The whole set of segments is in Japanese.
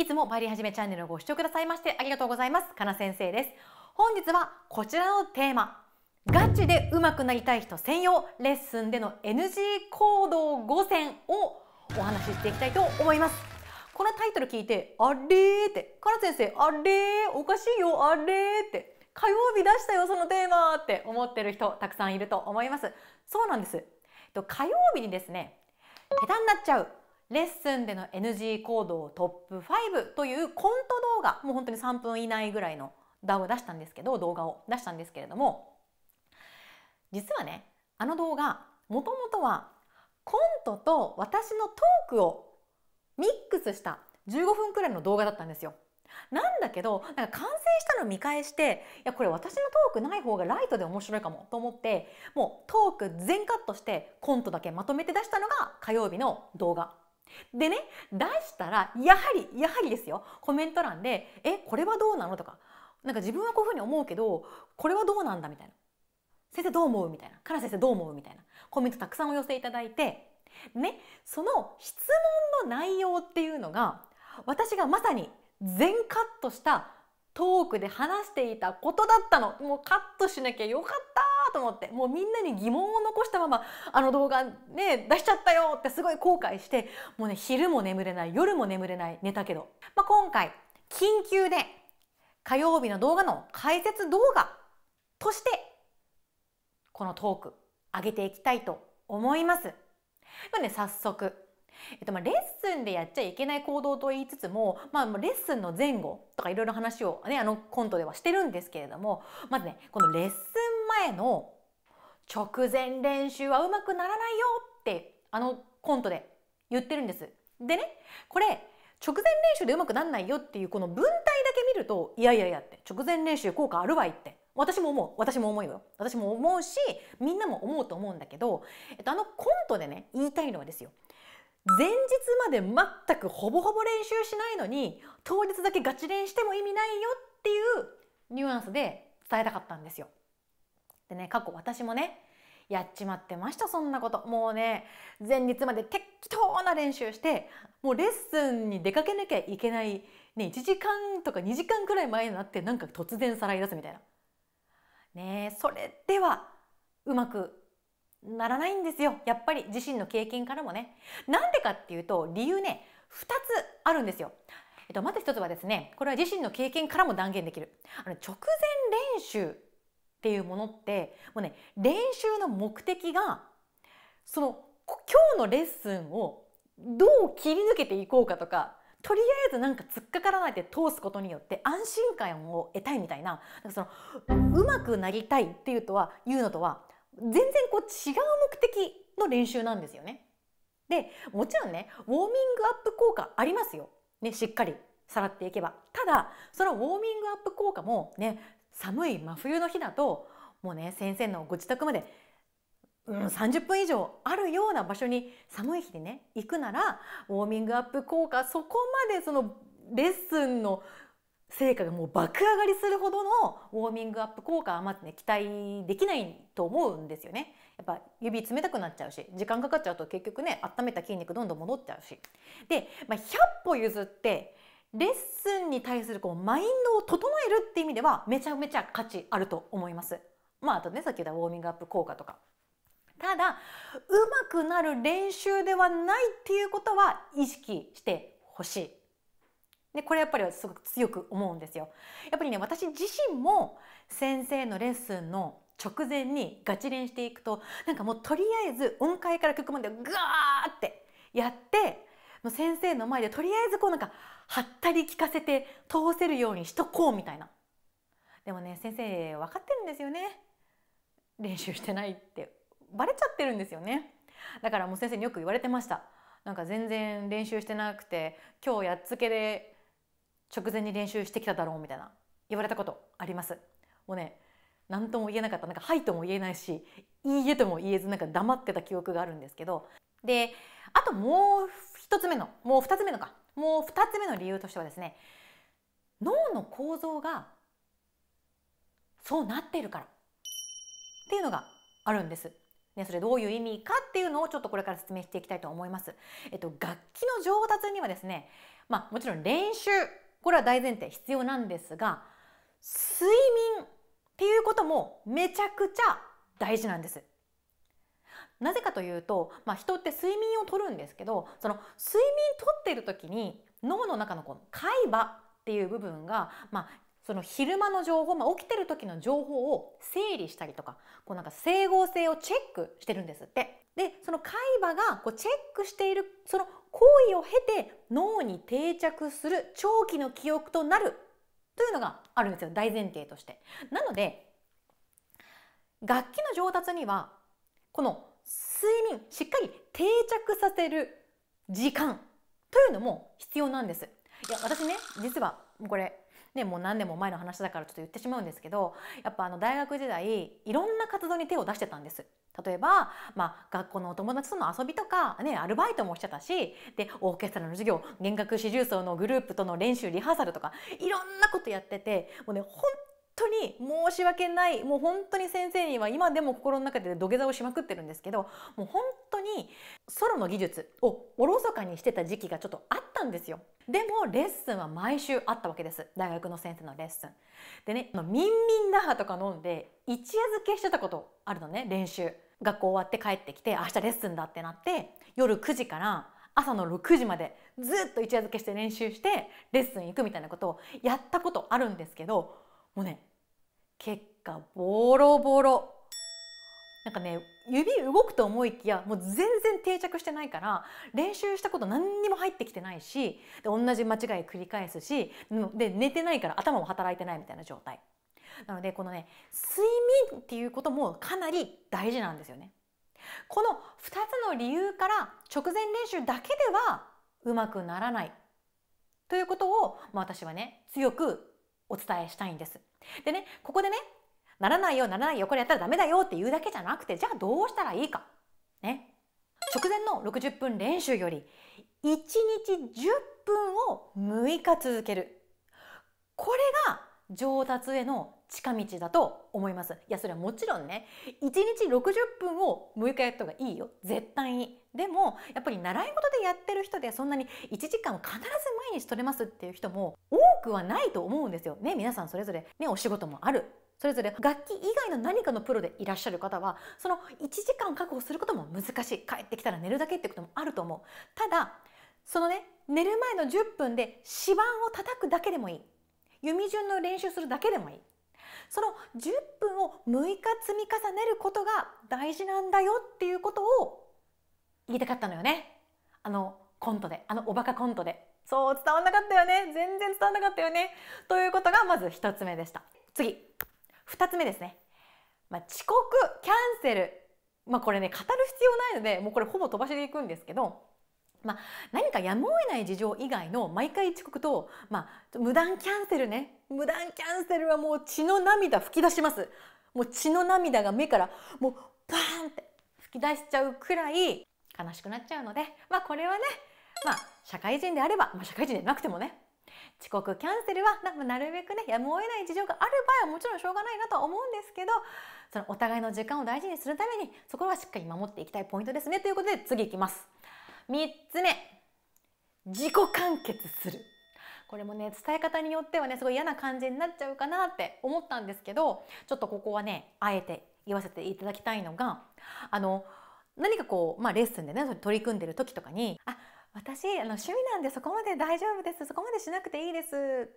いつもバイリーはじめチャンネルをご視聴くださいましてありがとうございます。かな先生です。本日はこちらのテーマ。ガチで上手くなりたい人専用レッスンでの NG 行動5選をお話ししていきたいと思います。このタイトル聞いて、あれって、かな先生、あれおかしいよ、あれって、火曜日出したよ、そのテーマって思ってる人たくさんいると思います。そうなんです。火曜日にですね、下手になっちゃうレッスンでの NG 行動トップ5というコント動画もう本当に3分以内ぐらいの動画を出したんですけど動画を出したんですけれども実はねあの動画もともとはコントと私のトークをミックスした15分くらいの動画だったんですよ。なんだけどなんか完成したの見返していやこれ私のトークない方がライトで面白いかもと思ってもうトーク全カットしてコントだけまとめて出したのが火曜日の動画。でね出したらやはりやはりですよコメント欄で「えこれはどうなの?」とか「なんか自分はこういうふうに思うけどこれはどうなんだ?」みたいな「先生どう思う?」みたいな「から先生どう思う?」みたいなコメントたくさんお寄せいただいてねその質問の内容っていうのが私がまさに全カットしたトークで話していたことだったのもうカットしなきゃよかったと思ってもうみんなに疑問を残したままあの動画ね出しちゃったよってすごい後悔してもうね昼も眠れない夜も眠れない寝たけど、まあ、今回緊急で火曜日の動画の解説動画としてこのトーク上げていきたいと思います。ね、早速えっと、まあレッスンでやっちゃいけない行動と言いつつも、まあ、レッスンの前後とかいろいろ話を、ね、あのコントではしてるんですけれどもまずねこのレッスン前の直前練習はうまくならないよってあのコントで言ってるんです。でねこれ直前練習でうまくなんないよっていうこの文体だけ見るといやいやいやって直前練習効果あるわいって私も思う私も思うよ私も思うしみんなも思うと思うんだけど、えっと、あのコントでね言いたいのはですよ前日まで全くほぼほぼ練習しないのに当日だけガチ練しても意味ないよっていうニュアンスで伝えたかったんですよ。でね過去私もねやっちまってましたそんなこともうね前日まで適当な練習してもうレッスンに出かけなきゃいけない、ね、1時間とか2時間くらい前になってなんか突然さらい出すみたいな。ねそれではうまくならないんですよやっぱり自身の経験からもね。なんでかっていうと理由ね2つあるんですよ。えっと、まず1つはですねこれは自身の経験からも断言できるあの直前練習っていうものってもうね練習の目的がその今日のレッスンをどう切り抜けていこうかとかとりあえずなんか突っかからないで通すことによって安心感を得たいみたいななんかそのうまくなりたいっていうとは言うのとは全然こう違う目的の練習なんですよね。でもちろんねウォーミングアップ効果ありますよ。ね、しっかりさらっていけば。ただそのウォーミングアップ効果もね寒い真冬の日だともうね先生のご自宅まで、うん、30分以上あるような場所に寒い日でね行くならウォーミングアップ効果そこまでそのレッスンの成果がもう爆上がりするほどのウォーミングアップ効果はまずね期待できないと思うんですよね。やっぱ指冷たくなっちゃうし時間かかっちゃうと結局ね温めた筋肉どんどん戻っちゃうし。で、まあ、100歩譲ってレッスンに対するこうマインドを整えるって意味ではめちゃめちゃ価値あると思います。まああとねさっき言ったウォーミングアップ効果とか。ただうまくなる練習ではないっていうことは意識してほしい。でこれやっぱりすごく強く思うんですよ。やっぱりね私自身も先生のレッスンの直前にガチ練していくとなんかもうとりあえず音階から曲までガーってやってもう先生の前でとりあえずこうなんかはったり聞かせて通せるようにしとこうみたいな。でもね先生分かってるんですよね。練習してないってバレちゃってるんですよね。だからもう先生によく言われてました。なんか全然練習してなくて今日やっつけで直前に練習してきただろうみたいな言われたことありますもうね何とも言えなかったなんか「はい」とも言えないし「いいえ」とも言えずなんか黙ってた記憶があるんですけどであともう一つ目のもう二つ目のかもう二つ目の理由としてはですね脳の構造がそうなっているからっていうのがあるんです。ね、それどういう意味かっていうのをちょっとこれから説明していきたいと思います。えっと、楽器の上達にはですね、まあ、もちろん練習これは大前提必要なんですが睡眠っていうこともめちゃくちゃ大事なんです。なぜかというと、まあ、人って睡眠をとるんですけどその睡眠とっている時に脳の中のこの海馬っていう部分が、まあ、その昼間の情報、まあ、起きてる時の情報を整理したりとかこうなんか整合性をチェックしてるんですって。でその海馬がこうチェックしているその行為を経て脳に定着する長期の記憶となるというのがあるんですよ大前提として。なので楽器の上達にはこの睡眠しっかり定着させる時間というのも必要なんです。いや私ね実はこれね、もう何年も前の話だからちょっと言ってしまうんですけどやっぱあの大学時代いろんな活動に手を出してたんです。例えば、まあ、学校のお友達との遊びとか、ね、アルバイトもしてたしでオーケストラの授業弦楽四重奏のグループとの練習リハーサルとかいろんなことやっててもうね本当に申し訳ないもう本当に先生には今でも心の中で土下座をしまくってるんですけどもう本当にソロの技術をおろそかにしてた時期がちょっとあったんですよ。でもレッスンは毎週あったわけです大学の先生のレッスン。でねみんみんだ破とか飲んで一夜漬けしてたことあるのね練習。学校終わって帰ってきて明日レッスンだってなって夜9時から朝の6時までずっと一夜漬けして練習してレッスン行くみたいなことをやったことあるんですけどもうね結果ボロボロなんかね指動くと思いきやもう全然定着してないから練習したこと何にも入ってきてないしで同じ間違い繰り返すしで寝てないから頭も働いてないみたいな状態なのでこのね睡眠っていうこともかなり大事なんですよねこの2つの理由から直前練習だけではうまくならないということを、まあ、私はね強くお伝えしたいんです。でね、ここでね、ならないよ、ならないよ、これやったらダメだよって言うだけじゃなくて、じゃあどうしたらいいか。ね。直前の60分練習より、1日10分を6日続ける。これが上達への近道だと思います。いやそれはもちろんね1日60分を6日やった方がいいよ絶対に。でもやっぱり習い事でやってる人でそんなに1時間を必ず毎日取れますっていう人も多くはないと思うんですよ。ね皆さんそれぞれ、ね、お仕事もあるそれぞれ楽器以外の何かのプロでいらっしゃる方はその1時間確保することも難しい帰ってきたら寝るだけってこともあると思うただそのね寝る前の10分で指板を叩くだけでもいい弓順の練習するだけでもいいその10分を6日積み重ねることが大事なんだよっていうことを言いたかったのよねあのコントであのおバカコントでそう伝わんなかったよね全然伝わんなかったよねということがまず一つ目でした次二つ目ですね、まあ、遅刻キャンセルまあこれね語る必要ないのでもうこれほぼ飛ばしでいくんですけどまあ、何かやむを得ない事情以外の毎回遅刻と、まあ、無断キャンセルね無断キャンセルはもう血の涙吹き出しますもう血の涙が目からもうバーンって吹き出しちゃうくらい悲しくなっちゃうのでまあこれはねまあ社会人であれば、まあ、社会人でなくてもね遅刻キャンセルはなるべくねやむを得ない事情がある場合はもちろんしょうがないなとは思うんですけどそのお互いの時間を大事にするためにそこはしっかり守っていきたいポイントですねということで次いきます3つ目自己完結するこれもね伝え方によってはねすごい嫌な感じになっちゃうかなって思ったんですけどちょっとここはねあえて言わせていただきたいのがあの何かこう、まあ、レッスンでね取り組んでる時とかに「あ私あの趣味なんでそこまで大丈夫ですそこまでしなくていいです」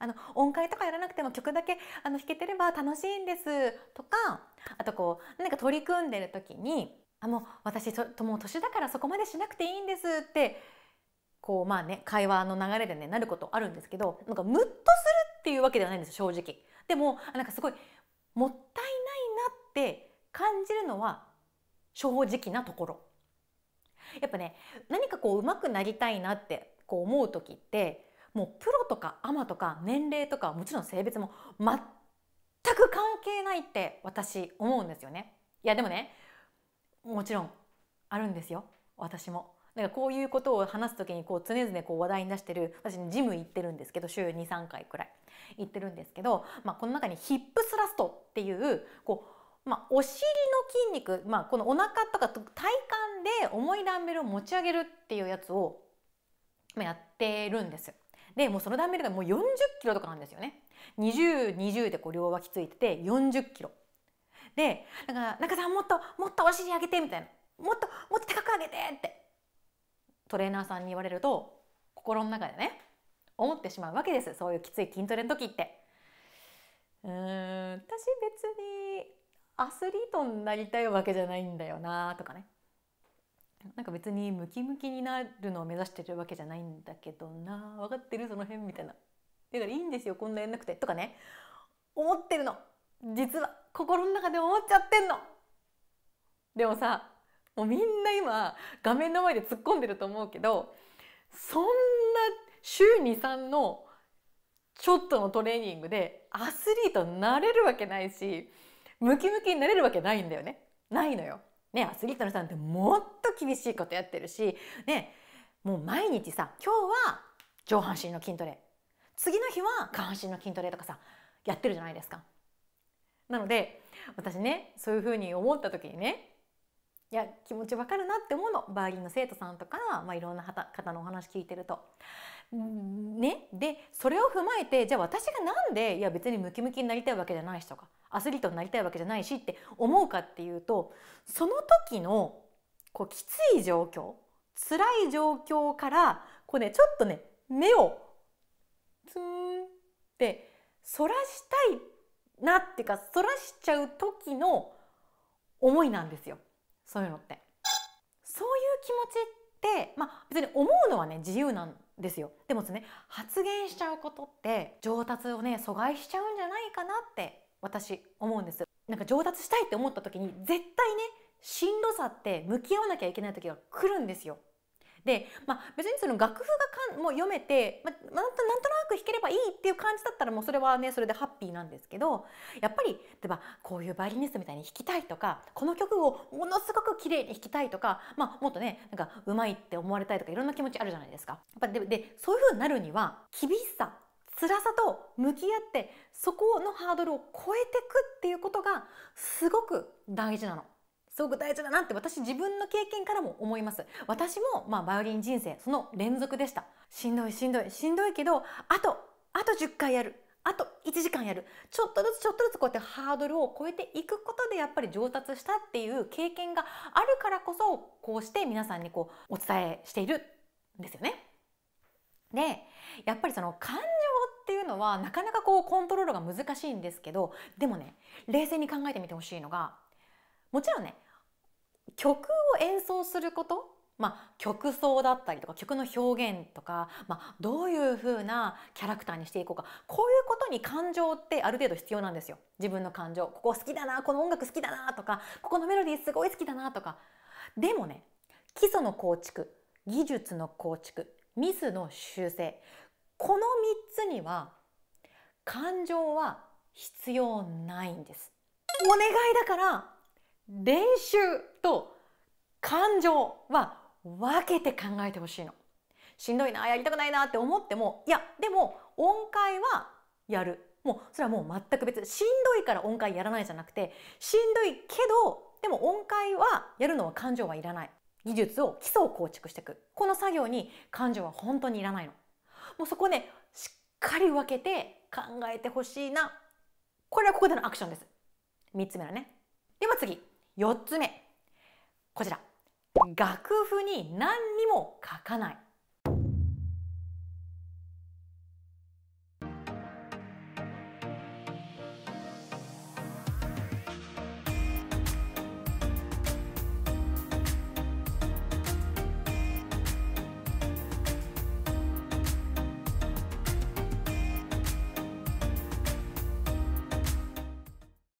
あの音階とかやらなくても曲だけあの弾けてれば楽しいんですとかあとこう何か取り組んでる時に「あもう私ともう年だからそこまでしなくていいんです」ってこうまあね会話の流れでねなることあるんですけどなんかムッとするっていうわけではないんです正直。でもなんかすごいもったいないなって感じるのは正直なところ。やっぱね何かこう上手くなりたいなってこう思う時ってもうプロとかアマとか年齢とかもちろん性別も全く関係ないって私思うんですよね。いやでもねもちろんあるんですよ私も。なんかこういうことを話す時にこう常々こう話題に出してる私ジム行ってるんですけど週23回くらい行ってるんですけど、まあ、この中にヒップスラストっていうこう、まあ、お尻の筋肉、まあ、このお腹とか体幹で重いダンベルを持ち上げるっていうやつをやってるんです。でもうそのダンベルがもう40キロとかなんですよね。2020でこう両脇ついてて40キロ。でだから「中さんもっともっとお尻上げて」みたいな「もっともっと高く上げて」ってトレーナーさんに言われると心の中でね思ってしまうわけですそういうきつい筋トレの時って。うん私別にアスリートになりたいわけじゃないんだよなとかねなんか別にムキムキになるのを目指してるわけじゃないんだけどな分かってるその辺みたいなだからいいんですよこんなやんなくてとかね思ってるの実は心の中で思っちゃってんのでもさもうみんな今画面の前で突っ込んでると思うけどそんな週23のちょっとのトレーニングでアスリートになれるわけないしムキムキになれるわけないんだよね。ないのよ。ねアスリートの人なんてもっと厳しいことやってるしねもう毎日さ今日は上半身の筋トレ次の日は下半身の筋トレとかさやってるじゃないですか。なので私ねそういうふうに思った時にねいや気持ちわかるなって思うのバーリンの生徒さんとか、まあ、いろんな方のお話聞いてると。ね、でそれを踏まえてじゃあ私が何でいや別にムキムキになりたいわけじゃないしとかアスリートになりたいわけじゃないしって思うかっていうとその時のこうきつい状況辛い状況からこう、ね、ちょっとね目をツーンってそらしたいなっていうかそらしちゃう時の思いなんですよ。そういうのって。そういう気持ちって、まあ、別に思うのはね自由なんですよ。でもですね発言しちゃうことって上達をね阻害しちゃうんじゃないかなって私思うんです。なんか上達したいって思った時に絶対ねしんどさって向き合わなきゃいけない時が来るんですよ。で、まあ、別にその楽譜がかんもう読めて、まあ、なんとなんとなく弾ければいいっていう感じだったらもうそれはねそれでハッピーなんですけどやっぱり例えばこういうバイオリニストみたいに弾きたいとかこの曲をものすごく綺麗に弾きたいとか、まあ、もっとねなんかうまいって思われたいとかいろんな気持ちあるじゃないですか。やっぱででそういうふうになるには厳しさ辛さと向き合ってそこのハードルを超えてくっていうことがすごく大事なの。すごく大事だなって私自分の経験からも思います私もまあバイオリン人生その連続でしたしんどいしんどいしんどいけどあとあと10回やるあと1時間やるちょっとずつちょっとずつこうやってハードルを超えていくことでやっぱり上達したっていう経験があるからこそこうして皆さんにこうお伝えしているんですよね。でやっぱりその感情っていうのはなかなかこうコントロールが難しいんですけどでもね冷静に考えてみてほしいのがもちろんね曲を演奏することまあ、曲奏だったりとか曲の表現とか、まあ、どういうふうなキャラクターにしていこうかこういうことに感情ってある程度必要なんですよ自分の感情ここ好きだなこの音楽好きだなとかここのメロディーすごい好きだなとかでもね基礎の構築技術の構築ミスの修正この3つには感情は必要ないんですお願いだから練習と感情は分けて考えてほしいの。しんどいなやりたくないなって思ってもいやでも音階はやるもうそれはもう全く別しんどいから音階やらないじゃなくてしんどいけどでも音階はやるのは感情はいらない技術を基礎を構築していくこの作業に感情は本当にいらないのもうそこねしっかり分けて考えてほしいなこれはここでのアクションです3つ目だねでは次4つ目こちら楽譜に何にも書かない